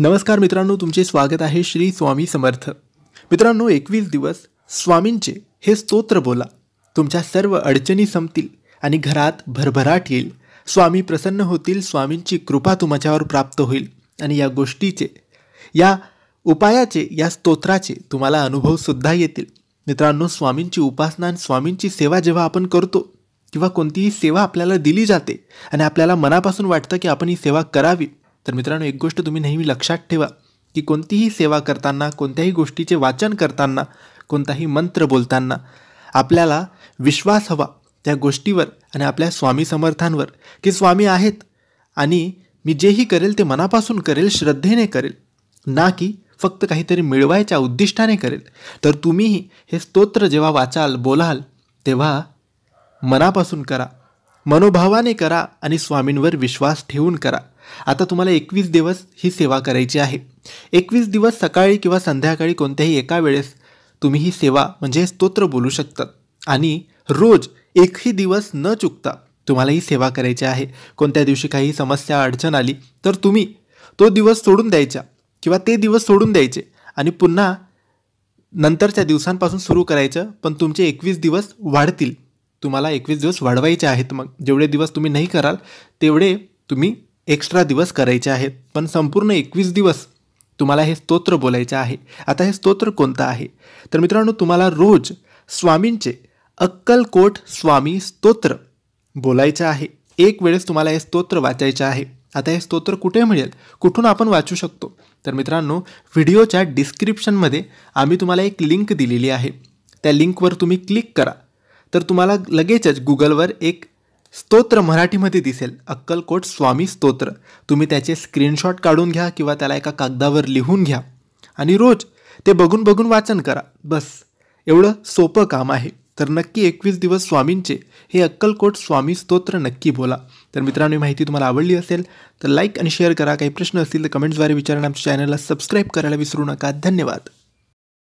नमस्कार मित्रांनो तुमचे स्वागत आहे श्री स्वामी समर्थ मित्रांनो एकवीस दिवस स्वामींचे हे स्तोत्र बोला तुमच्या सर्व अडचणी संपतील आणि घरात भरभराट येईल स्वामी प्रसन्न होतील स्वामींची कृपा तुमच्यावर प्राप्त होईल आणि या गोष्टीचे या उपायाचे या स्तोत्राचे तुम्हाला अनुभवसुद्धा येतील मित्रांनो स्वामींची उपासना आणि स्वामींची सेवा जेव्हा आपण करतो किंवा कोणतीही सेवा आपल्याला दिली जाते आणि आपल्याला मनापासून वाटतं की आपण ही सेवा करावी तर मित्रांनो एक गोष्ट तुम्ही नेहमी लक्षात ठेवा की कोणतीही सेवा करताना कोणत्याही गोष्टीचे वाचन करताना कोणताही मंत्र बोलताना आपल्याला विश्वास हवा त्या गोष्टीवर आणि आपल्या स्वामी समर्थांवर की स्वामी आहेत आणि मी जेही करेल ते मनापासून करेल श्रद्धेने करेल ना की फक्त काहीतरी मिळवायच्या उद्दिष्टाने करेल तर तुम्हीही हे स्तोत्र जेव्हा वाचाल बोलाल तेव्हा मनापासून करा मनोभावाने करा आणि स्वामींवर विश्वास ठेवून करा आता तुम्हाला एकवीस दिवस ही सेवा करायची आहे एकवीस दिवस सकाळी किंवा संध्याकाळी कोणत्याही एका वेळेस तुम्ही ही सेवा म्हणजे स्तोत्र बोलू शकता आणि रोज एकही दिवस न चुकता तुम्हाला ही सेवा करायची आहे कोणत्या दिवशी काही समस्या अडचण आली तर तुम्ही तो दिवस सोडून द्यायचा किंवा ते दिवस सोडून द्यायचे आणि पुन्हा नंतरच्या दिवसांपासून सुरू करायचं पण तुमचे एकवीस दिवस वाढतील तुम्हाला एकवीस दिवस वाढवायचे आहेत मग जेवढे दिवस तुम्ही नाही कराल तेवढे तुम्ही एक्स्ट्रा दिवस करायचे आहेत पण संपूर्ण एकवीस दिवस तुम्हाला हे स्तोत्र बोलायचे आहे आता हे स्तोत्र कोणतं आहे तर मित्रांनो तुम्हाला रोज स्वामींचे अक्कलकोट स्वामी स्तोत्र बोलायचे आहे एक वेळेस तुम्हाला हे स्तोत्र वाचायचे आहे आता हे स्तोत्र कुठे मिळेल कुठून आपण वाचू शकतो तर मित्रांनो व्हिडिओच्या डिस्क्रिप्शनमध्ये आम्ही तुम्हाला एक लिंक दिलेली आहे त्या लिंकवर तुम्ही क्लिक करा तर तुम्हाला लगेचच गुगलवर एक स्तोत्र मराठीमध्ये दिसेल अक्कलकोट स्वामी स्तोत्र तुम्ही त्याचे स्क्रीनशॉट काढून घ्या किंवा त्याला एका कागदावर लिहून घ्या आणि रोज ते बघून बघून वाचन करा बस एवढं सोपं काम आहे तर नक्की एकवीस दिवस स्वामींचे हे अक्कलकोट स्वामी स्तोत्र नक्की बोला तर मित्रांनो ही माहिती तुम्हाला आवडली असेल तर लाईक आणि शेअर करा काही प्रश्न असतील तर कमेंट्सद्वारे विचारणा आमच्या चॅनलला सबस्क्राईब करायला विसरू नका धन्यवाद